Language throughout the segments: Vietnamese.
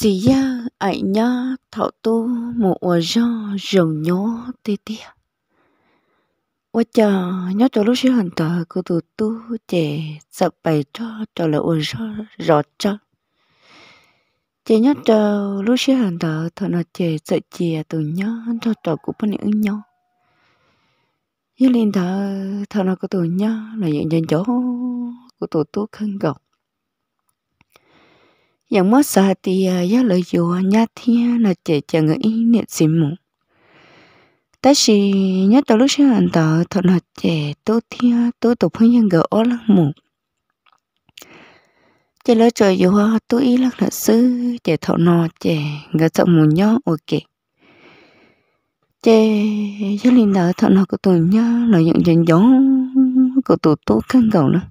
chỉ ya ảnh nhá thảo tu mộ ở do rồng nhó tê tê ở chờ nhớ cho lúc xưa hành tờ của tụ tu trẻ sợ bày cho cho là ở do rõ cho trẻ nhớ cho lúc xưa hành tờ thọ nó trẻ sợ chìa từ nhớ cho trò của bọn những nhau như lên thờ thọ nó của tụ nhớ là những nhân chỗ của tụ tu khăn gọc อย่างมื่อสาตียาเลยอยู่ญาติน่ะเจจะเงยเนี่ยสิมุแต่สิญาติลูกชายอันต่อถนดเจตัวเทียตัวตัวพ่อยังเงยอ้อลังมุเจเลยจอยอยู่ตัวอีลักน่ะซื้อเจถนดเจเงยสมุนย่อโอเคเจยาลินเดอถนดก็ตัวย่าเลยยังยังย้อนก็ตัวตัวข้างเก่าเนาะ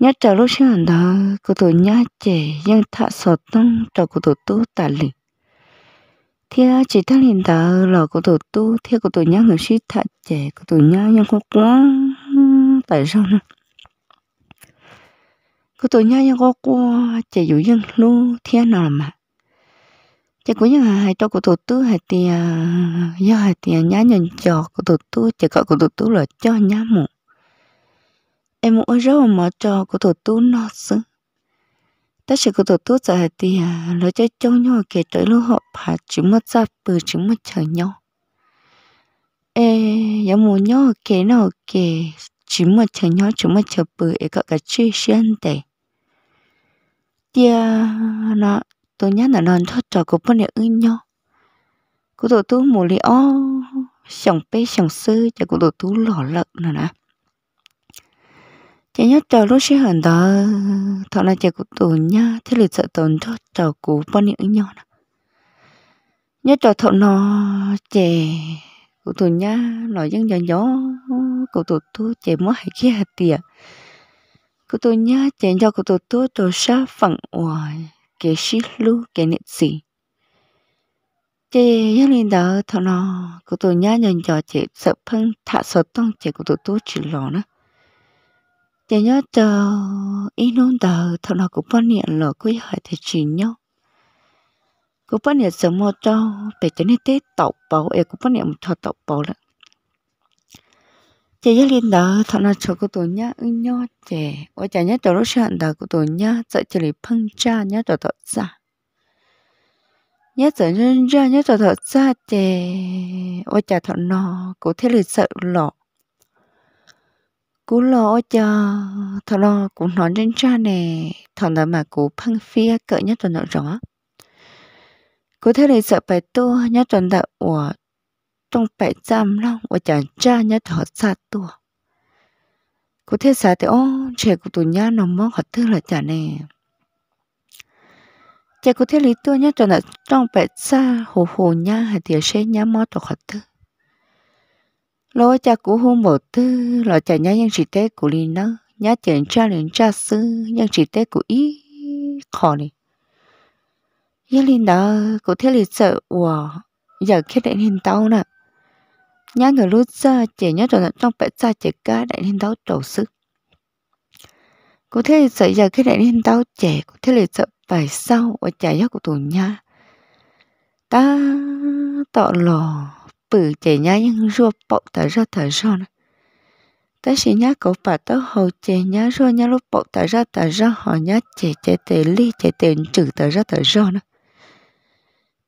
nhớ trở lúc xưa đó cô tổ nhớ trẻ dân thạ sọt tông trở cô tổ tu tả lì thế chỉ ta liền đó là cô tổ tu theo cô tổ nhớ người suy thạ trẻ cô tổ nhớ nhưng cô quá tại sao nữa cô tụi nhớ nhưng cô quá trẻ dụ dân lu thiên nào mà chỉ có những hai trâu của tổ tu hai tiền do hai tiền nhá nhận cho của tổ tu chỉ có của tổ tu là cho nhá một em muốn rau mà cho của tổ tú nó xứ tất cả của tổ tú giờ hạt thì nó chơi trong nhau kể tới lúc họ phá chứng mất ra bờ chứng mất trời nhau ê giờ muốn nhau kể nào kể chứng mất trời nhau chứng mất trời bờ ấy gọi cả chi xuyên tệ tia nó tôi nhớ là non thoát trò của bọn này ưng nhau của tổ tú mù li o sòng pe sòng sư cho của tổ tú lỏ lợn nè nè chỉ nhớ chờ lúc sẽ hẳn đó thọ là chờ của tù nha thế là sợ tồn cho chờ cũ bao nhiêu nhỏ nè nhớ chờ thọ nó chè của tù nha nói dân dần gió của tù tu chè mua hai kia hạt tiền của tù nha chè cho của tù tu tù sa phẳng hoài kẻ xí lu kẻ niệm gì chị dân lên đó thọ nó của tù nha dần cho chị sợ phân thả sợ tông chị của tù tu chỉ lò nữa chỉ nhớ chờ ít nôn tờ thằng nào cũng phát hiện là cứ hỏi thì chỉ nhau cũng phát hiện sớm một cho để cho nên tết tẩu bảo em cũng phát hiện một cho tẩu bảo lận chị nhớ liên đó thằng nào cho cô tôi nhá ưng nhau chị ôi chả nhớ cho lúc sáng đó cô tôi nhá sợ chỉ lấy phân cha nhớ cho thật ra nhớ sợ nhân ra nhớ cho thật ra chị ôi chả thằng nào cũng thế là sợ lọ cú lo cho thọ lo cú nói đến cha nè thọ nói mà cú phăng phía cỡ nhất tuần nội rõ cú thế này sợ phải tu nhất tuần đạo của trong bảy trăm long của chàng cha nhất họ xa tu cú thế xa thì ô trẻ của tuổi nhá nó mong họ thư là cha nè chả cú thế lý tu nhất tuần đạo trong bảy xa hồ hồ nhá hay thì sẽ nhá mò tụi họ thư lô cha cũ hôm một tư lọ cha nhá nhân chỉ tế của linh nó nhá chuyện cha liền cha sư nhân chỉ tế của ý khó này yên linh đó cụ thế lịch sợ wow giờ khét đại hình tao nè nhá người lúc ra chỉ nhớ rồi trong bể ra chỉ cá đại hình tao đầu sức cụ thế lịch sợ giờ khét đại hình tao trẻ cụ thế lịch sợ phải sau ở trẻ nhớ của tù nha ta tọt lò bự chạy nhá nhưng rùa bọc tờ ra tờ ra nè ta sẽ nhá cậu bà tớ hồ chạy nhá rùa nhá lúc bọc tờ ra tờ ra họ nhá chạy chạy tề ly chạy tề trừ tờ ra tờ ra nè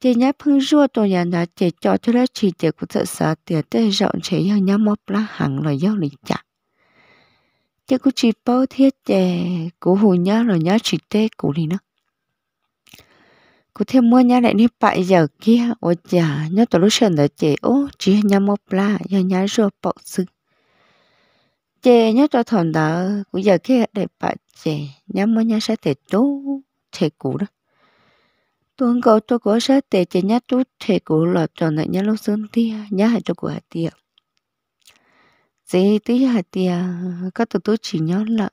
chị nhá phương rùa tôi nhà nhà chị cho cho lá chị chị của thợ xã tiền tê rộng chị nhau nhá móc lá hẳn là giao lý chặt chị của chị bao thiết chị của hồ nhá rồi nhá chị tê của đi nữa cô thêm mua nhà lại đi bại giờ kia ô già nhớ tổ lúc sân đó chị ô chỉ nhà một la nhà nhà rồi bọc sư chị nhớ tổ thằng đó cũng giờ kia để bại chị nhà mua nhà sẽ thể chú thể cũ đó tuần cầu tôi có sẽ thể chị nhà chú thể cũ là tròn lại nhà lúc sơn tia nhà hai cho của tia chị tí hạt tia các tổ tôi chỉ nhớ lại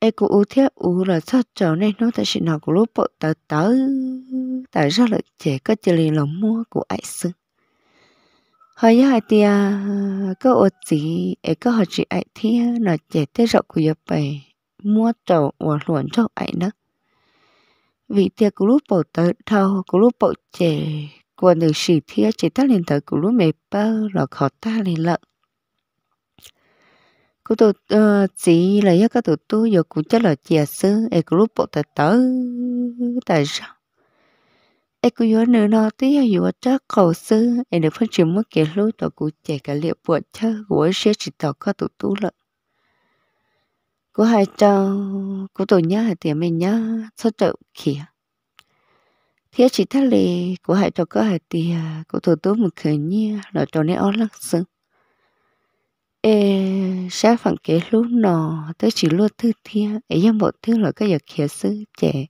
ai cũng u thiết u là sao cháu này nó tại sự nào của lúc bộ tớ tớ tại sao lại trẻ có chỉ lên lòng mua của ai xưng hồi giờ hai tia có ô chỉ ai có họ chỉ ai thia là trẻ tê rộng của giờ bè mua cháu và luận cho ai đó vì tia của lúc bộ tớ thâu của lúc bộ trẻ của được sự thia chỉ ta lên tớ của lúc mẹ bơ là khó ta lên lợn cú tu ờ, chỉ là do cái tụ tu giờ cú chắc là chia sư e lúc bộ tờ tớ tại sao e cú giờ nữa nó tí là dù chắc cầu sư e được phân chia một cái lúc tổ cú chạy cả liệu bộ chắc của sẽ chỉ tổ các tụ tu lợn của hai trâu của tôi nhá tiền mình nhá số trợ kia thế chỉ thắt lì của hai trâu có hai tiền của tổ tôi một khởi nhi là cho này ó lắc sưng ê sáng phận kể lúc nọ tới chỉ luôn thứ thiên ấy em một thứ là cái giật khía sư trẻ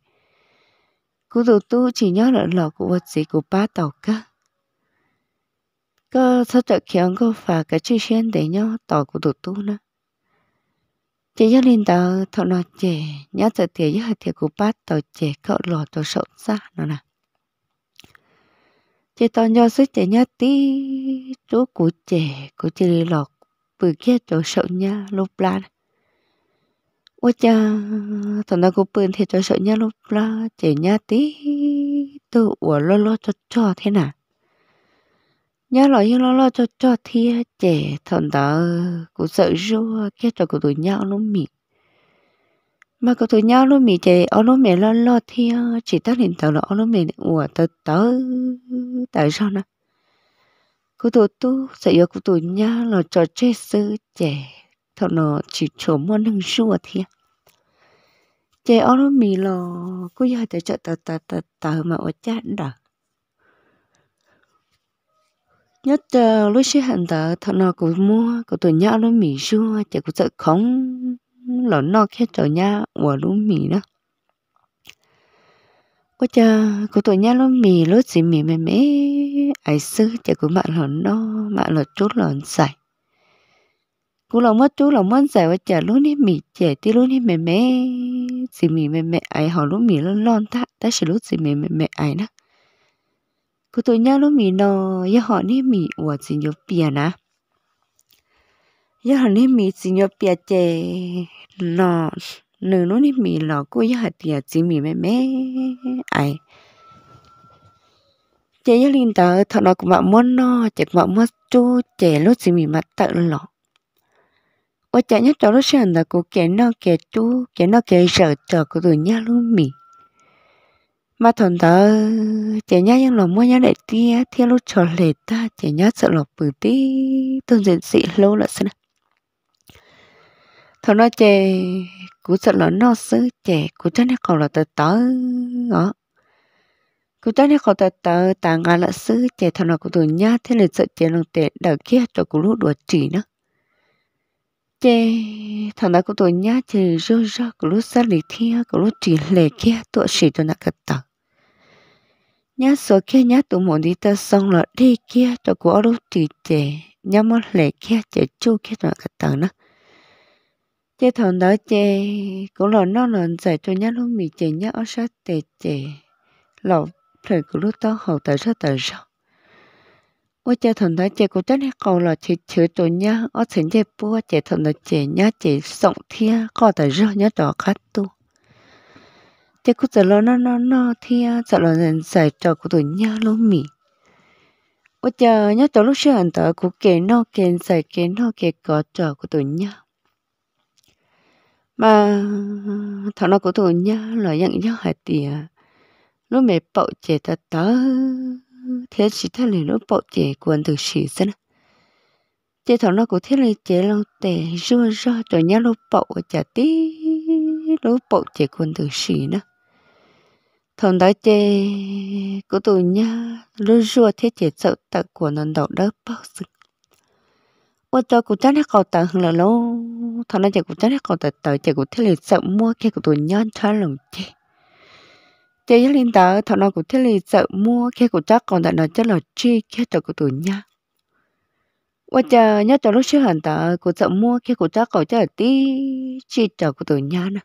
cú tụ tu chỉ nhớ là lọ của vật gì của ba tàu cơ cơ sao trợ khiến cô phà cái chữ xuyên để nhớ tàu của tụ tu nữa chỉ nhớ lên tàu thọ nọ trẻ nhớ sợ tiền nhớ thiệt của ba tàu trẻ cậu lọ tàu sậu ra nó nè chỉ tao nhớ sức trẻ nhớ tí chú của trẻ của chị lọ kia chỗ sợ nha lúc la ôi cha thằng ta cũng bươn thì chỗ sợ nha lúc la chỉ nha tí tự ủa lo lo cho cho thế nào nhớ lo như lo lo cho cho thia trẻ thằng đó cũng sợ rua kia cho của tụi nhau lúc mì mà của tụi nhau lúc mì trẻ ông nó mẹ lo lo thia chỉ ta liền tao là ông nó mẹ ủa tớ tớ tại sao nào cô tổ tu sẽ yêu cô tổ nhá là cho chết sư trẻ thọ nó chỉ chỗ môn hưng xua thiệt chế ở đó mì lò cứ giờ tới chợ tờ tờ tờ tờ mà ở chát đã nhất ờ, là lúc xí hẳn tờ thọ nó cũng mua cô tụi nhau nó mì xua chỉ cũng sợ không lỡ nó khét trò nha của lúc mì đó có cha cô tuổi nhá luôn mì lốt gì mì mềm mễ ai sư chả của bạn lòn đó bạn lòn chút lòn sải cô lòng mất chút lòng mất sải và chả luôn hết mì chả tí luôn hết mềm mễ gì mì mềm mễ ai họ luôn mì lon lon ta ta sẽ lốt gì mì mềm mễ ai nè cô tuổi nhá luôn mì nó giờ họ nếp mì của gì nhiều bìa nè giờ họ nếp mì gì nhiều bìa chè nó nửa nó đi mi lò cô ya hạt tiệt chỉ mi mẹ mẹ ai chị ya linh tờ thọ nó cũng bảo muốn nó chị cũng bảo muốn chú chị lúc chỉ mi mặt tự lo ôi chị nhất cho lúc sáng là cô kể nó kể chú kể nó kể sợ chờ cô tuổi nhá luôn mi mà thằng tờ chị nhá nhưng lòng mua nhá để tia theo lúc trò lệ ta chị nhá sợ lọc bự tí tôi diện sĩ lâu là sao thôi nó chè cú sợ lỡ nó xứ chè cú chắc nó còn là tờ tớ đó cú chắc nó còn tờ tớ tà ngà là xứ chè thôi nó cũng tụi nhá thế là sợ chè nó tệ đỡ kia cho cú lúc đùa chỉ nữa chè thằng đó cũng tụi nhá chè rơ rơ cú lúc sát lì thia cú lúc chỉ lề kia tụi chỉ tụi nó cật tờ nhá số kia nhá tụi mồm đi tơ xong là đi kia cho cú lúc chỉ chè nhá mất lề kia chè chu kia tụi nó cật tờ nữa chế thằng đó chế cũng là nó là dạy cho nhát lúc mình chế nhát ở sát tệ chế là phải cứ lúc đó học tại sát tới sao ôi chế thằng đó chế cũng chắc là cầu là chế chữ cho nhá ở trên chế búa chế thằng đó chế nhá chế sống thia có tại rồi nhá đó khát tu chế cũng giờ lo nó nó nó thia giờ lo nên dạy cho của tụi nhá lúc mình ôi chờ nhớ tổ lúc xưa anh tớ cũng kể nó kể dạy kể nó kể có trò của tụi nhá mà thọ nó của tôi nhá lời nhận nhớ hạt tiền lúc mẹ bậu trẻ ta tớ thế chỉ thế này nó bậu trẻ quần từ chỉ dân chị thọ nó của thế này trẻ lâu tè rưa rơ rồi nhá lúc bậu chả tí nó bậu trẻ quần từ sĩ nữa thằng đó chê của tôi nhá lúc rua thế trẻ sợ tật của nó đầu đó bao sức 我做古真 học tập hàng lần lâu thằng này chỉ 古真 học tập tới chỉ 古 thế lịch sợ mua cái của tôi nhân cho lòng chứ chỉ nhất lên đó thằng nó của thế lịch sợ mua cái của chắc còn tại nó chắc là chi cái cho của tôi nha 我这要找路去很大，古早摸去古早搞这地去找古多伢呢，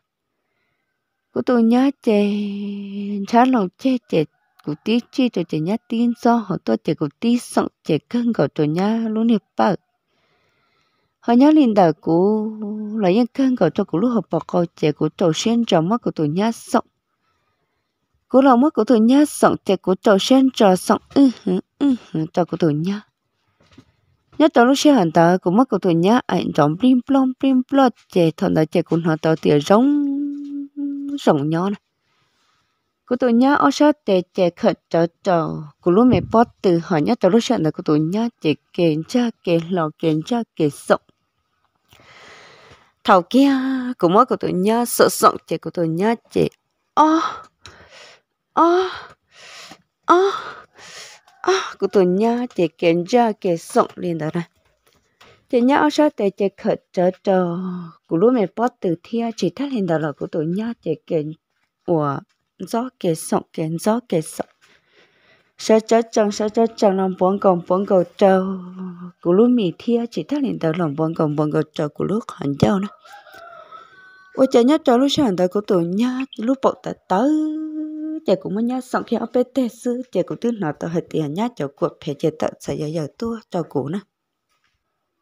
古多伢这查老这这古地去就这伢丁早好多这古地上这更搞多伢路里包。họ nhớ liền đời của lại nhân cân cầu cho của lúc hợp bọc cầu trẻ của tổ sen trò mắt của tổ nhát sọng của lòng mắt của tổ nhát sọng trẻ của tổ sen trò sọng ư hử ư hử trò của tổ nhát nhớ trò lúc xe hẳn tờ của mắt của tổ nhát ảnh rộng plim plom plim plom trẻ thọn đời trẻ của họ tờ tỉa rống rộng nhỏ này cô tụi nhá ở sát trẻ trẻ khẩn trở trở của lúc mẹ bắt từ hỏi nhá trở lúc xe sát là của tổ nhát trẻ kiểm tra kiểm lò kiểm tra kiểm sọng thầu kia của mỗi của tôi nhớ sợ sọng chị của tôi nhớ chị ô ô ô ô của tôi nhớ chị kiện ra kiện sọng liền đó ra chị nhớ sao để chị khởi trở trở của lúc mình bắt từ thiên chỉ thấy lên đó là của tôi nhớ chị kiện của gió kiện sọng kiện gió kiện sọng sợ chớ chẳng sợ chớ chẳng làm bốn cổng bốn cầu trâu cú lúa mì thia chỉ thắc liền tờ lòng bốn cổng bốn cầu trâu cú lúc hẳn châu nè ôi chả nhớ trâu lúc sáng tờ của tụ nhá lúa bột tờ tớ chả cũng mới nhá xong khi ở bên tê sư chả cũng tư nói tờ hết tiền nhá cháu cuộc phải chả tờ sợ giờ giờ tua trâu cú nè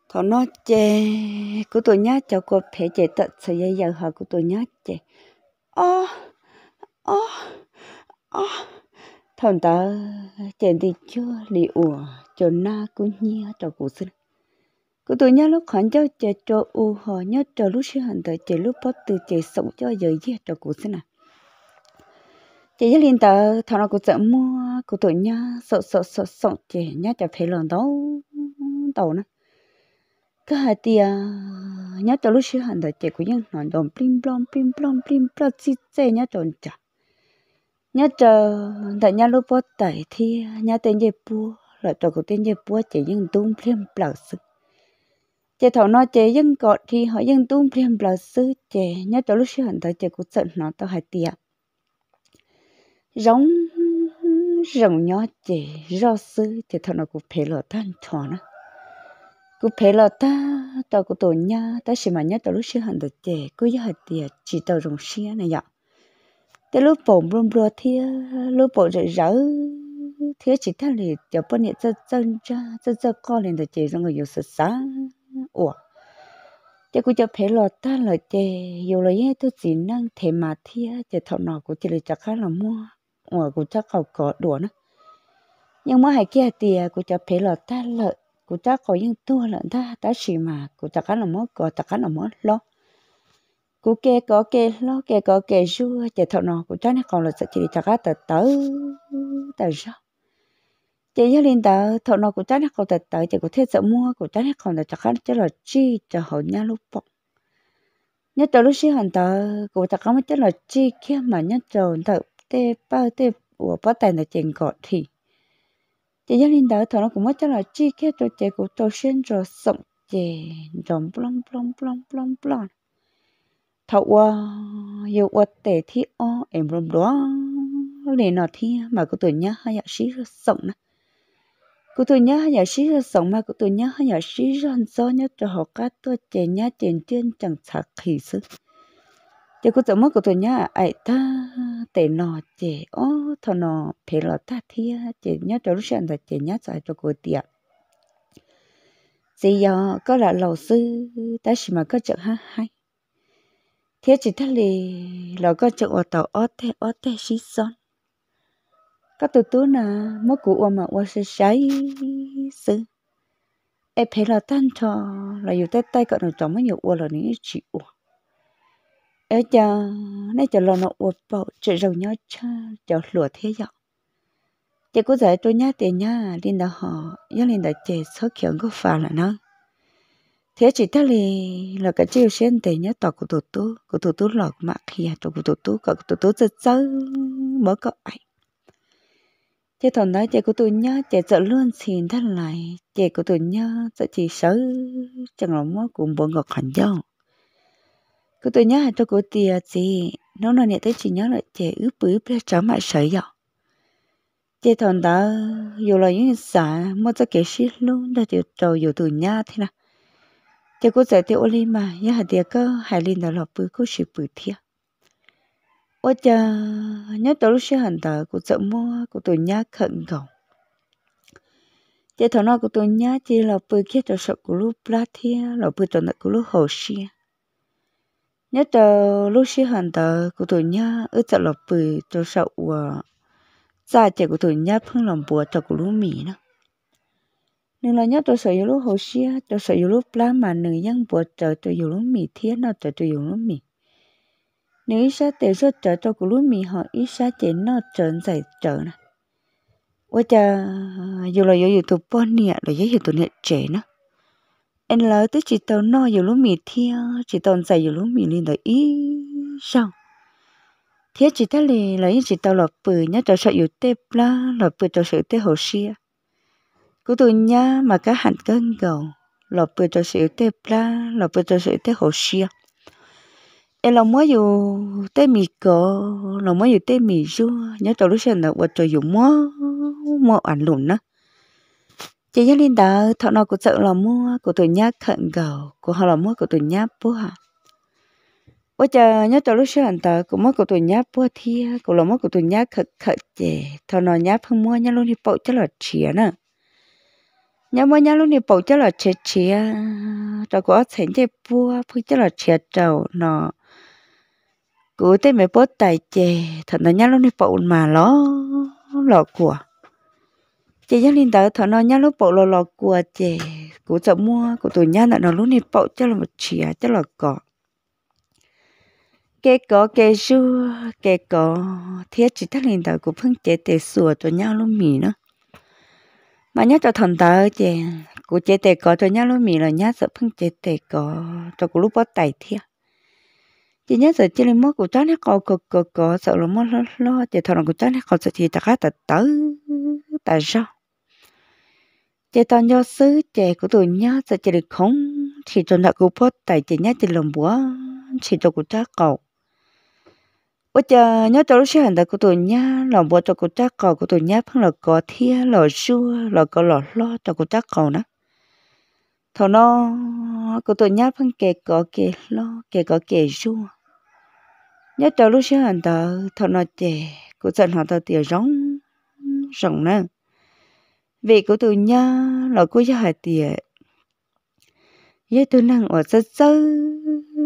thọ nó chè của tụ nhá cháu cuộc phải chả tờ sợ giờ giờ họ của tụ nhá chè ó, ó ô thằng ta chèn thì chưa li ủa cho na cú nhia cho cú xin Cụ tôi nhau lúc hắn cho chè cho u họ nhớ cho lúc xưa hắn thời chè lúc bắt từ chè sống cho giờ gì cho cú xin à chè gia liên ta thằng nào cũng sợ mua cụ tôi nhau sợ sợ sợ sợ chè nhá cho phải lần đó tàu nữa cái hạt tia nhớ cho lúc xưa hắn thời chè cũng nhân nói đồn plim plom plim plom plim plom chi chè nhớ cho chả nhớ chờ tại nhà lúc bố tẩy thì nhà tên dây búa lại tổ của tên dây búa chỉ dân tung phim bạc sư chị thảo nói chị dân cọt thì họ dân tung phim bạc sư chị nhớ tổ lúc sinh hẳn tại chị cũng sợ nó tao hại tiệt giống rồng nhỏ chị do sư chị thảo nó cũng phải lọ tan thọ nữa cú phê lo ta tao cú tổ nha ta xem mà nhớ tao lúc sinh hẳn được chị cú giờ hạt tiệt chỉ tao rồng xia này vậy thế lúc bổn bùm bùa thia lúc bổn rỡ rỡ thia chỉ thằng này giờ bữa nay chân chân cha chân chân con này thì chỉ rằng người yêu sợ sá ủa thế cũng cho phải lo ta là chè yêu là ye tôi chỉ năng thề mà thia chè thọ nọ của chỉ là chắc khá là mua ủa cũng chắc học có đùa nữa nhưng mà hai kia tiề cũng cho phải lo ta lợi cũng chắc có những tua lợn ta ta chỉ mà cũng chắc khá là mua có chắc khá là mua lo cú kê có kê lo kê có kê rua chạy thọ nọ của trái nó còn là sẽ chỉ chặt cá tờ tớ tờ sao chạy gia đình tờ thọ nọ của trái nó còn tờ tớ chạy của thế sợ mua của trái nó còn là chặt cá chứ là chi cho họ nhà lúc bọc nhất tờ lúc xí hòn tờ của chặt cá mới chứ là chi kia mà nhất tờ tờ tê bao tê của bắt tay là chèn gọt thì chị gia đình đỡ thọ nó cũng mất chắc là chi kia tôi chị của tôi xuyên rồi sống chị rồng plong plong plong plong plong thọ qua yêu qua ờ, tệ thì o ờ, em rom đó để nó thì mà cô tôi nhá hay là sĩ sống nè cô tôi nhá hay là sĩ sống mà cô tôi nhá hay là sĩ răn do nhá cho họ cá tôi trẻ nhá trẻ tiền chẳng sạc khí sự chứ cô tôi mất cô tôi nhá ai ta tệ nó trẻ o thằng nó phải là ta thì trẻ nhá cho lúc sáng ta chè nhá cho cho cô tiệt chỉ giờ có là lầu sư ta chỉ mà có chợ ha hay thế chỉ thế lì là có chợ ở tàu ở thế ở thế xí son các tụi tú nà mất cụ ở mà ở sẽ cháy sự em thấy là tan cho là dù tay tay cậu nào chọn mấy nhiều ở là những chị ở em chờ nãy chờ lo nó ở bảo chị rồi nhau cha chờ lùa thế vậy chị có giải tôi nhá tiền nhá linh đã họ nhớ linh đã chị số kiểu có phà là nó thế chỉ thế lì là cái chiều xuyên thế nhớ tọt của tổ tú của tổ tú lọt mà khi tổ của tổ tú cậu tổ tú rất sớ mới có ảnh chị thằng đó chị của tôi nhớ chị sợ luôn xin thân lại chị của tôi nhớ sợ chỉ sớ chẳng lòng mới cùng bọn ngọc hẳn nhau của tôi nhớ cho của tiền gì nó nói nhẹ tới chỉ nhớ là chị ướp ướp ra trở lại sợi dọ chị thằng đó dù là những xã mới cho kẻ xí luôn đã chịu trầu dù từ nhớ thế nào thì cô giải thì ô mà nhà hạt địa cơ hải linh đó là bự cô chỉ bự thiệt ô cha nhớ tới lúc xe hẳn tờ cô sợ mua cô tôi nhá khẩn gọng chị thằng nào của tôi nhá chị là bự kia tổ sợ của lúc ra thiệt là bự tôi nợ của lúc hồ xe nhớ tới lúc xe hẳn tờ của tôi nhá ước sợ là bự tôi sợ và cha chị của tôi nhá phương lòng bùa cho của lúc mì nữa nên là nhớ tôi sợ yêu lúc hồ xia tôi sợ yêu lúc lá mà nữ dân bộ trở tôi yêu lúc mì thiên nó trở tôi yêu lúc mì nếu ít xa tiểu sơ trở tôi cũng lúc mì họ ít xa chỉ nó trở giải trở nè ôi cha dù là dù tụi bọn nè rồi giấy tụi nè trẻ nè em lỡ tới chỉ tao no dù lúc mì thiên chỉ tao giải dù lúc mì lên đời ít sao thế chỉ ta lì lấy chỉ tao lọp bự nhá cho sợ yêu tép la lọp bự cho sợ tép hồ xia kutunya maka han kan go lo pu to si te pla lo pu cho sự tế ho sia em lo mo dù tế mi ko lo mo dù tế mi ju nhớ cho lu sen na wa cho dù mua mua an lu na chị nhớ linh đạo thọ nó của sợ là mua của tụi nhá khẩn gầu của họ là mua của tụi nhá búa bây giờ nhớ cho lúc sáng tờ của mua của tụi nhá búa thia của là mua của tụi nhá khẩn khẩn chè thọ nó nhá không mua nhớ luôn thì bộ cho là chia nữa nhớ mỗi nhớ lúc này bầu cho là chết chia cho có thành chế bua phu cho là chết trầu nó cứ thế mẹ bố tài chè thật là nhớ lúc này bầu mà ló lọ của chị nhớ lên tới thật nó nhớ lúc bầu lọ lọ của chè cứ chợ mua của tụi nhớ là nó lúc này bầu cho là một chia cho là có kê có kê su kê có thiết chỉ thắc lên tới của phương chế để sửa cho nhau lúc mì nữa mà nhớ cho thần tớ chè cụ chế tề có cho nhớ lúc mì là nhớ sợ phăng chế tề có cho cụ lúc bắt tay thiệt chị nhớ sợ chỉ là mất cụ cháu nó có có có có sợ là mất lo lo chỉ thằng cụ cháu nó có sợ thì ta khác ta tớ tại sao chị tao nhớ xứ chè của tụi nhớ sợ chỉ được không thì cho nó cụ bắt tay chị nhớ chỉ làm búa chỉ cho cụ cháu cậu 我 chờ nhớ cho lúc xưa hành đã của tôi nhá lòng bộ cho cô chắc cầu của tôi nhá phăng là có thia lò xua lò có lò lo cho cô chắc cầu nữa thầu nó của tôi nhá phăng kề có kề lo kề có kề xua nhớ cho lúc xưa hành đã thầu nó chè của dân họ ta tiền rong rong nè vì của tôi nhá lò của gia hạt tiền với tôi năng ở sơ sơ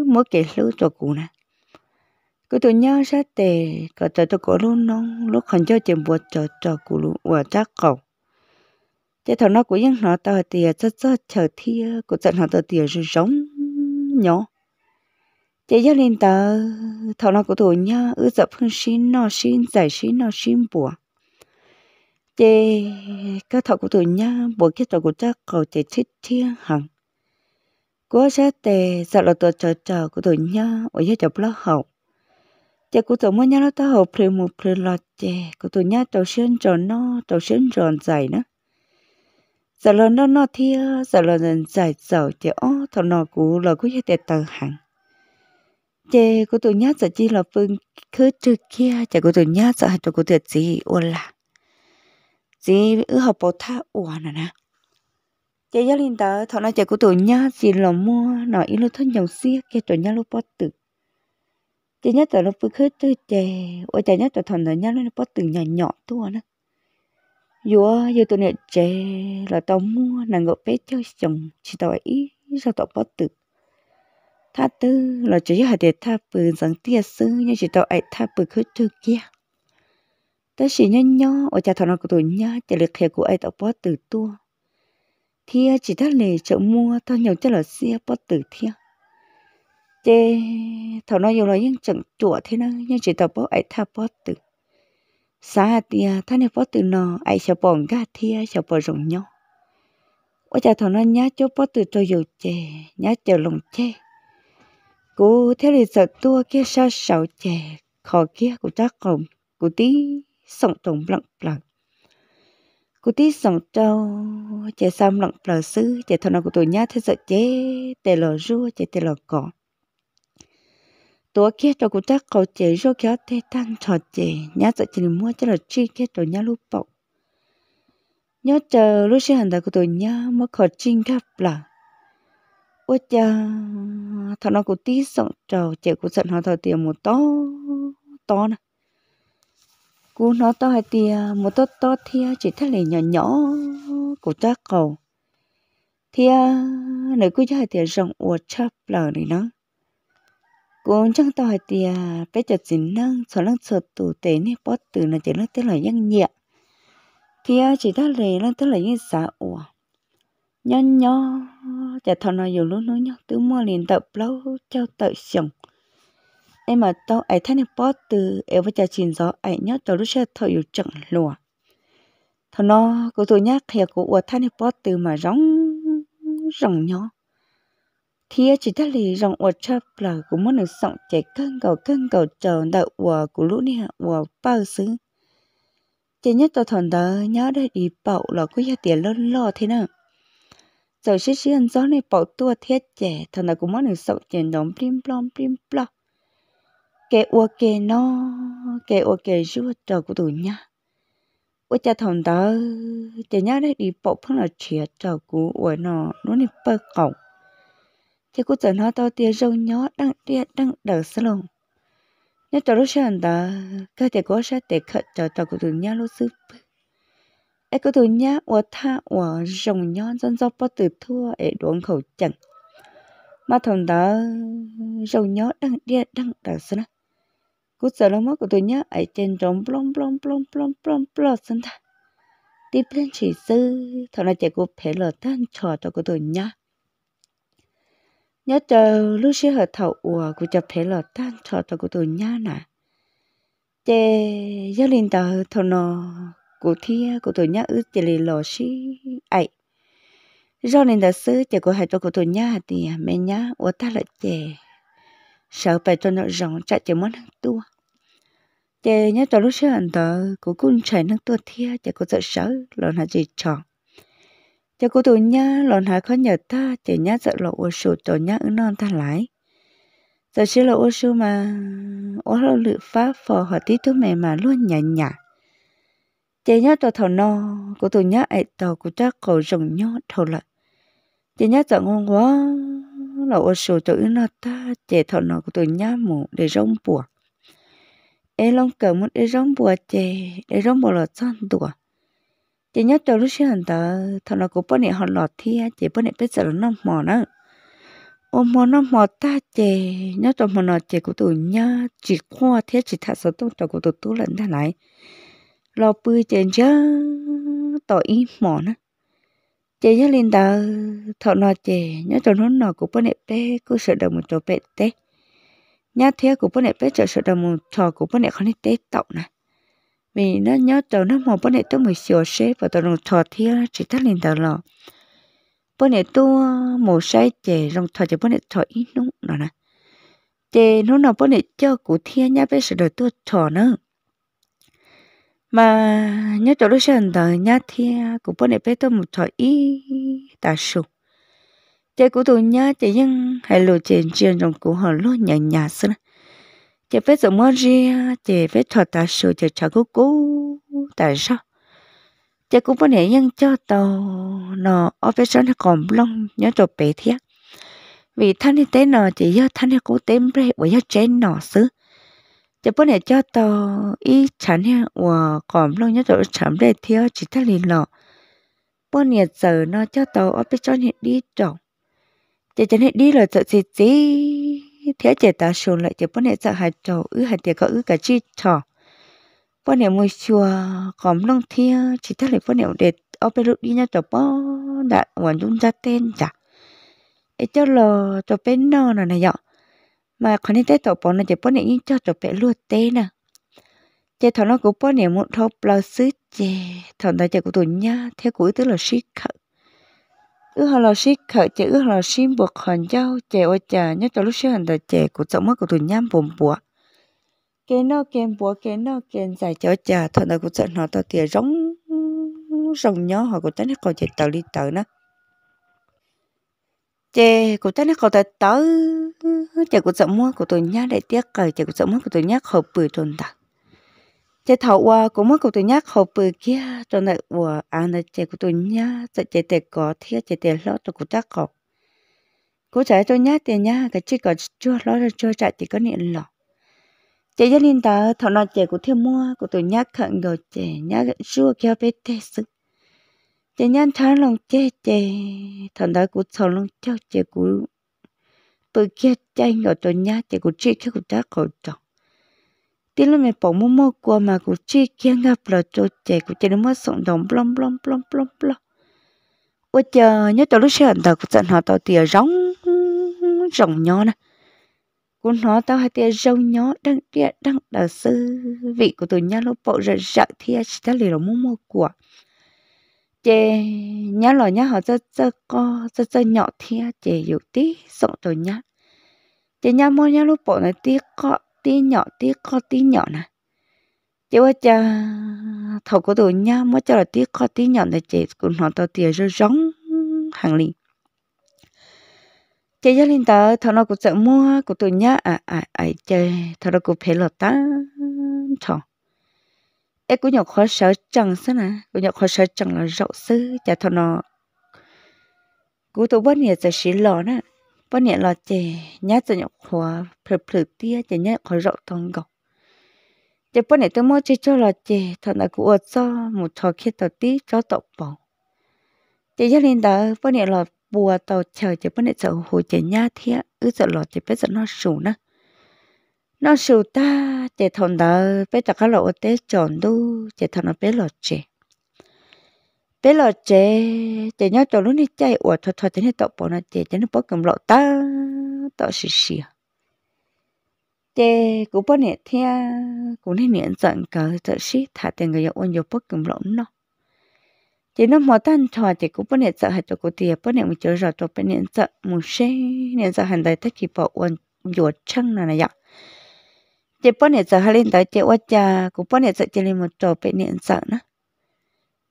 mỗi kề lưu cho cụ nè cứ tôi nhau ra tè cả tờ tôi có luôn nong lúc khẩn cho chuyện buộc cho cho cụ lũ và chắc cầu chế thằng nó cũng những nó tao tìa cho cho chờ thia cũng trận nó tao tìa rồi giống nhỏ chế gia lên tờ thằng nó của tụi nhau ư dập hơn xin nó xin giải xin nó xin bùa chế các thằng của tụi nhau buộc cái thằng của chắc cầu chế thích thia hằng cố ra tè sợ là tôi chờ chờ của tôi nhau ở dưới chập lớp học giờ cụ tổ mua nhau nó tao hộp phơi một phơi lọt chè cô tổ nhau tàu xuyên tròn nó tàu xuyên tròn dài nữa giờ lần nó nó thia giờ lần dài giờ chè ó thằng nọ cụ là cứ hết tờ hàng chè cô tổ nhau giờ chi là phương khứ trừ kia chè cô tổ nhau giờ hai tàu cô tuyệt gì ôn là gì ư học bảo tha uổng à nè chè gia linh tớ thằng nó chè cô tổ nhau gì là mua nọ ít lúc thân nhau xia kia tổ nhau lúc bắt tự chỉ nhất là nó bự khứ tư chè ôi chả nhất là thằng nó nhớ à. nó bắt từng nhà nhỏ tua nữa, vừa vừa tụi này chè là tao mua là ngộ bé chơi chồng chỉ tao ý sao tao bắt từ, tha tư là chỉ hạt để tha bự rằng tia sư nhưng chỉ tao ấy tha bự khứ tư kia ta chỉ nhớ nhớ ôi chả thằng nó của tụi nhớ chỉ liệt hè của ấy tao bắt từ tua thì chỉ thắt lề chợ mua tao nhậu cho là xe bắt từ thiêng chế thọ nó nhiều lời nhưng chẳng chùa thế nó nhưng chỉ tập bó ấy tha bó từ xa tia tha này bó từ nó ấy sẽ bỏ ga thia sẽ bỏ rồng nhau ôi cha thọ nó nhá cho bó từ cho dầu chè nhá chờ lòng chè cô theo thì sợ tua kia sa sầu chè khó kia của chắc không của tí sống tổng lặng lặng cô tí sòng trâu chè xăm lặng lờ sư chè thằng nào của tôi nhá thế sợ chế tè lò rua chè tè lò cỏ ตัวเกตัวกูจะเขาเจโรเกียเตตันชอเจเนี่ยจะจิลมัวจะละจีเกตัวเนี่ยลูกปอกเนี่ยเจอลูกเชื่อหันตากูตัวเนี่ยมัวขอจริงครับล่ะว่าจะทอนกูตีส่งเจ้าเจกูสั่นหาทอเตียมัวโตโตนะกูนอโตให้เตียมัวโตโตเทียจิทะเล nhỏ nhỏ กูจะเขาเทียหนูกูจะให้เตียส่งอวดชับเลยเนาะ cũng chẳng tỏi thì phải cho chín năng cho năng sợ tủ tế này bớt từ là chỉ năng tức là nhân nhẹ thì chỉ ta lấy năng tức là như xã ủa nhó nhó chả thọ nó nhiều lúc nói nhó tứ mua liền tập lâu trao tự sống em mà tao ấy thay này bớt từ em với cho chín gió ấy nhó cho lúc sẽ thọ nhiều chẳng lùa thọ nó cô tôi nhắc thì cô ủa thay này bớt từ mà rong rong nhó thì chỉ thấy lì rong ở chập là cũng muốn được sống chạy cân cầu cân cầu chờ đợi của của lũ này của bao xứ chỉ nhất tôi thằng đó nhớ đây đi bậu là có gia tiền lo lo thế nào giờ xí xí anh gió này bậu tua thiết trẻ thằng đó cũng muốn được sống chạy đóng plim plom plim plom kẻ ua kẻ nó kẻ ua kẻ rùa chờ của tụi nhá ua cha thằng đó chỉ nhớ đây đi bậu phong là chia chờ của ua nó nó này bơ cổng thì cô tưởng nó tao tiền rong nhó đang điện đang đỡ sờ lồng nếu tao lúc sáng đó cái tiền cô sẽ để khẩn cho tao của thường nhá lúc sư ấy cô thường nhá ở tha ở rong nhó dân do bao từ thua ấy đuông khẩu chẳng mà thằng đó rong nhó đang điện đang đỡ sờ cú sợ lắm mất của tôi nhá ấy trên trống plong plong plong plong plong plong sân ta tiếp lên chỉ sư thằng này chạy cô phải lỡ tan trò cho của tôi nhá nhớ chờ lúc xưa họ thầu ủa của cho phải là tan cho cho của tôi nhá nè chê gia đình tờ thầu nó của thia của tôi nhá ư chê lì lò xí ấy do nên đã xứ chê của hai cho của tôi nhá thì à, mẹ nhá ủa ta lại chê sợ phải cho nó rộng chạy chê mất hàng tua chê nhớ cho lúc xưa anh tờ của cung chạy nước tua thia chê của sợ sợ là nó gì chọn cho cô tôi nhá lòn hà khó nhật ta chỉ nhá sợ lộ ô sụt cho nhá ứng non ta lái giờ chỉ lộ ô sụ mà ô lộ lự phá phò họ tí thuốc mẹ mà luôn nhả nhả chỉ nhá tổ thầu no cô tôi nhá ấy tàu của ta cổ rồng nhó thầu lại chỉ nhá sợ ngon quá lộ ô sụt cho ứng non ta chỉ thầu no của tôi nhá mù để rong bùa ê long cờ một ê rong bùa chè ê rong bùa là chân tùa chỉ nhớ cho lúc xưa tớ thằng nó cũng bữa nay họ lọt thi chỉ bữa nay biết sợ nó mò nữa ôm mò nó mò ta chè nhớ cho mò nó chè của tôi nhớ chỉ khoa thế chỉ thà sợ tôi cho của tôi tú lần thế này lo bươi chè chớ tội ý mò nữa chè nhớ lên tờ thằng nó chè nhớ cho nó nó cũng bữa nay bé cứ sợ đồng một chỗ bé té nhớ thế của bữa nay bé sợ sợ đồng một trò của bữa nay không nên té tậu này mình nó nhớ tàu nó mò bữa này tôi mới sửa xe và tàu đồng thọ thì chỉ thắt lên tàu lọ bữa này tôi mổ sai chè đồng thọ chỉ bữa này thọ ít nung nó nè chè nó nào bữa này cho cụ thiên nhá bây giờ đời tôi thọ nữa mà nhớ chỗ lúc sáng tờ nhá thiên cụ bữa này bây tôi một thọ ít tà sụp chè cụ tôi nhá chè nhưng hai lô chè trên trong cụ họ luôn nhà nhà xưa chị phải dùng món riêng chị phải thuật ta sự chị chọn cứu cứu tại sao chị cũng vấn đề nhân cho tàu nó ở phía sau nó còn long nhớ cho bé thiệt vì thanh thế nó chỉ do thanh thế cố tìm ra bởi do trên nó xứ chỉ bữa này cho tàu ý chán ha và còn long nhớ tàu chán để thiếu chỉ ta liền lọ bữa này giờ nó cho tàu ở phía sau này đi trồng chị cho này đi là sợ gì gì thế chế ta xuống lại chế bọn này sợ hạt trò ư hạt tiền có ư cả chi trò bọn này mua chùa còn nông thia chỉ ta lại bọn này để ở bên đi nha trò bó đã hoàn dung ra tên chả ấy cho lò trò bên nọ nè này dọ mà còn nên tới tổ bọn này chế bọn này nhưng cho trò bé luôn tên nè chế thằng nó cũng bọn này muốn thọ bao sứ chế thằng ta chế của tụi nha thế cuối tức là shit ư họ là sĩ khởi chế ư họ là sĩ buộc hòn châu chế ô chả nhất cho lúc sĩ hòn đời chế của trọng mất của tụi nhám bùm bùa cái nó kèm bùa cái nó kèm dài cho chả thật là của trọng nó tao tiền rống rồng nhó họ của tao nhất còn chế tàu đi tàu nữa chế của ta nó có thể tới chế của trọng mất của tôi nhá đại tiếc cởi chế của trọng mất của tôi nhá khẩu bự tồn tại chế thầu qua cũng mất của tôi nhắc hộp bự kia cho nợ của anh là chế của tôi nhá chế chế tệ có thiết chế tệ lót cho của chắc học của trái tôi nhá tiền nhá cái chỉ còn chưa lót cho chưa chạy thì có niệm lọ chế gia linh ta thọ nó chế của thiên mua của tôi nhắc khẩn rồi chế nhá chưa kia bé thế sự chế nhá tháng lòng chế chế thằng đó của thọ lòng cháu chế của bự kia chạy rồi tôi nhá chế của chỉ kia của chắc học trọng tiếng lúc mẹ bỏ mua mua qua mà cũng chi kia ngập là cho trẻ cũng chỉ nó mất sống đồng plom plom plom plom plom ôi chờ nhớ tao lúc sáng tao cũng tận họ tao tìa rong rồng nhỏ nè của nó tao hai tia râu nhỏ đang tia đang là sư vị của tụi nhau lúc bộ rồi sợ thì ta lì nó mua mua của chè nhớ lò nhớ họ rất rất co rất rất nhỏ thì chè dụ tí sống tụi nhá chè nhá mua nhá lúc bộ này tiếc co tí nhỏ tí khó tí nhỏ nè chứ quá cha thầu của tôi nhá mới cho là tí khó tí nhỏ để chị cũng họ tao tiền rồi rống hàng liền chị gia linh tớ thằng nó cũng sợ mua của tôi nhá à à à chơi thằng nó cũng phải lọt ta thằng em cũng nhỏ khó sợ chẳng sao nè cũng nhỏ khó sợ chẳng là rậu sư chả thằng nó cũng tụi bớt nhiệt sẽ xí lò nè bọn nè lo chè nhá cho nhậu khóa phật phật tia chè nhá khóa rậu tông gọc chè bọn nè tôi mua chè cho lo chè thằng này cũng cho một trò khi tao tí cho tao bỏ chè gia đình đó bọn nè lo bùa tàu chờ chè bọn nè sợ hồ chè nhát thía ư sợ lo chè biết sợ nó sủ nữa nó sủ ta chè thằng đó biết tao cá lộ tết chọn đu chè thằng nó biết lo chè bé lo chế chế nhớ cho lúc này chạy ủa thật thật thế này tao bỏ nó chế chế nó bỏ cầm lọ ta tao xì xì chế cũng bỏ nè thea cũng nên miễn giận cờ thật xì thả tiền người yêu ôn vô bỏ cầm lọ nó chế nó mò tan trò chế cũng bỏ nè sợ hạt cho cô tiệp bỏ nè một chơi rào cho bên nè sợ một xe nè sợ hành đại thắc kỳ bỏ ôn vô chăng là này ạ chế bỏ nè sợ hai lên tới chế ủa cha cũng bỏ nè sợ chế lên một trò bên nè sợ nữa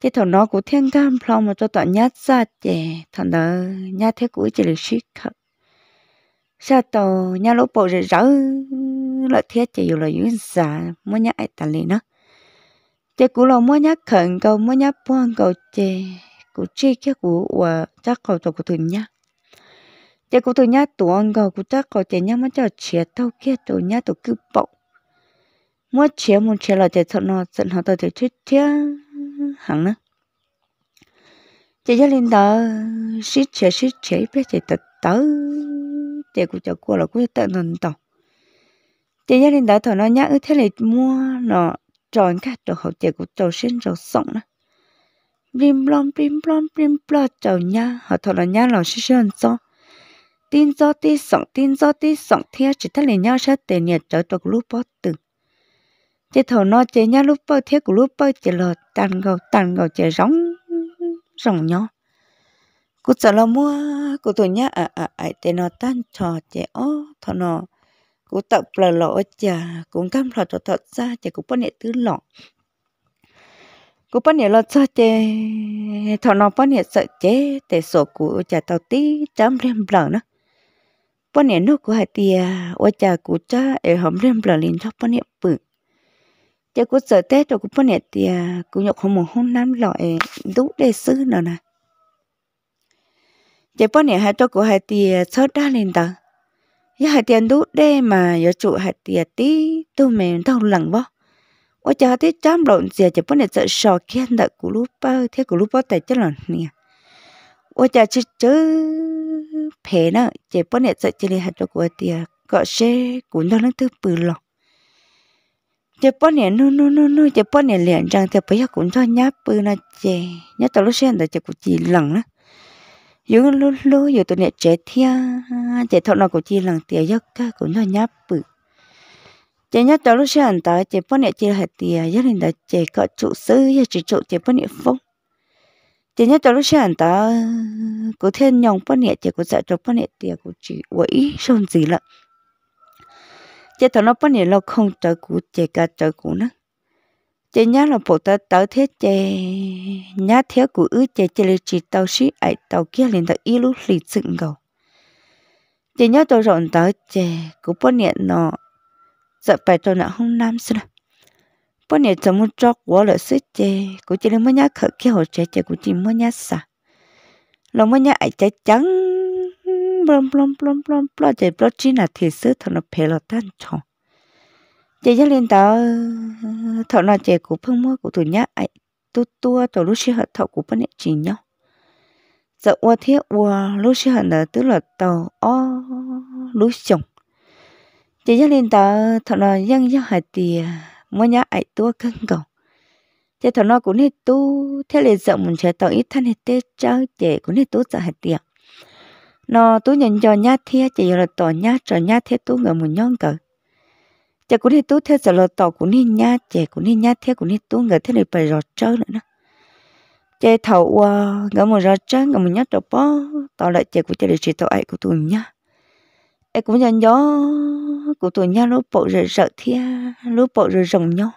thế thằng nó cũng thiên gan phong mà cho tọa nhát ra chè thằng đó nhát thế cũng chỉ là suy khờ sao tàu nhát lỗ bộ rồi rỡ lợi thế chỉ dù là những giả mua nhát ai tàn liền đó chè cũng là mua nhát khẩn cầu mua nhát buông cầu chè cũng chi cái của của chắc cầu tàu của thuyền nhát chè cũng thuyền nhát tụ ăn cầu của chắc cầu chè nhát mà cho chè tàu kia tụ nhát tụ cứ bộ mua chè muốn chè là chè thằng nó tận họ tàu thì chết chết hẳn á chị gia linh đó xích chế xích chế bé chị tật tớ chị của chào cô là của tận nền tàu chị gia linh đó thằng nó nhắc thế này mua nó tròn cả đồ hậu chị của cháu xin rồi sống nữa blim blom blim blom blim blom cháu nhá họ thằng nó nhá là xí xí cho tin do tin sống tin do tin sống theo chỉ thằng này nhau sát tiền nhiệt trở tục lúc bó từng chế thầu nó chế nhá lúc bao thế của lúc bao chế lò tàn gầu tàn gầu chế rong rong nhó, cụ sợ lo mua cụ tụi nhá à à à để nó tan trò chế ó thọ nó cụ tập là lọ chả cũng cam lọ cho thọ ra chả cũng bắt nhẹ tứ lọ cụ bắt nhẹ lọ cho chế thọ nó bắt nhẹ sợ chế để sổ cụ chả tàu tí chấm rem lọ nó, bắt nhẹ nước của hai tia ô chả cụ cha ở hầm rem lọ lên cho bắt nhẹ bự giờ cũng sợ tết rồi cũng phân nét thì à, cũng nhọc không một hôm năm loại đủ đề sư nữa nè giờ phân nét hai cho cô hai thì à, sớt đa lên tờ giờ hai tiền đủ đề mà giờ trụ hai tiền à, tí tôi mềm thâu lần vó ở chợ tí trăm lộn giờ giờ phân nét sợ sò kia đợi của lúc bao thế của lúc bao tại chất lộn nè ở chợ chứ chứ phê nữa giờ phân nét sợ chỉ là hai cho của tiền gọi xe cũng đang thứ bự lọc chị bố nè nu nu nu nu chị bố nè liền rằng chị bây giờ cũng cho nhá bự na chị nhá tao lúc xem đó chị cũng chỉ lằng đó dù lúc lúc dù tụi nè trẻ thia chị thọ nó cũng chỉ lằng tiề giấc ca cũng cho nhá bự chị nhá tao lúc xem đó chị bố nè chị hạt tiề giấc đình đó chị có trụ sư gia chị trụ chị bố nè phong chị nhá tao lúc xem đó cũng thêm nhong bố nè chị cũng sợ cho bố nè tiề cũng chỉ quỷ xong gì lận chế thằng nó bớt nhiều lo không trợ cụ chế cả trợ cụ nữa chế nhá là bộ ta tớ thế chế nhá thế cụ ứ chế chế lịch chỉ tàu sĩ ấy tàu kia liền tàu y lú lịch dựng cầu chế nhá tàu rộn tớ chế cụ bớt nhiều nó sợ phải tàu nọ không nam xưa bớt nhiều tàu muốn cho quá là sức chế cụ chỉ lên mới nhá khởi kia hồ chế chế cụ chỉ mới nhá xả lòng mới nhá ấy chế trắng blom blom blom blom blom chạy blom chín là thì sứ thằng nó phê lo tan chồng chạy ra lên tàu thằng nó chạy của phương mưa của tụi nhá ấy tu tua tổ lúc xí hợp thọ của bên chỉ nhau giờ qua thế qua lúc xí hợp nữa tức là tàu ó lúc chồng chạy ra lên tàu thằng nó dân dân hải tiề mua nhá ấy tua cân cầu chạy thằng nó cũng hết tu theo là giờ mình chạy tàu ít thân hết tết cháu chạy cũng hết tu giờ hải tiền nó tú nhận cho nhá thia chỉ là tỏ nhá trở nhá thia tú người muốn nhon cờ chả cũng đi tú thia sợ là tỏ cũng đi nhá chả cũng đi nhá thia cũng đi tú người thế này phải rõ trớ nữa đó chả thầu qua ờ, người muốn rõ trớ người muốn nhá trở bó tỏ lại chả cũng chả để chỉ tỏ ai của tôi nhá ai cũng nhận gió của tôi nhá lúc bộ rồi sợ thia lúc bộ rồi rồng nhau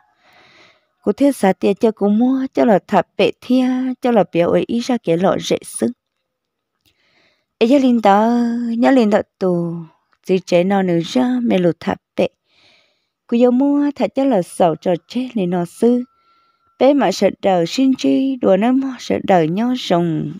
của thế xã tiền cho cũng mua cho là thập bệ thia cho là biểu ấy ra cái lọ rễ xứng ấy giờ linh đó nhớ linh đó tù chỉ chế nó nữa ra mẹ lụt thạp bệ cứ giờ mua thật chắc là sầu trò chết này nó sư bé mà sợ đời sinh chi đùa nó mà sợ đời nhau rồng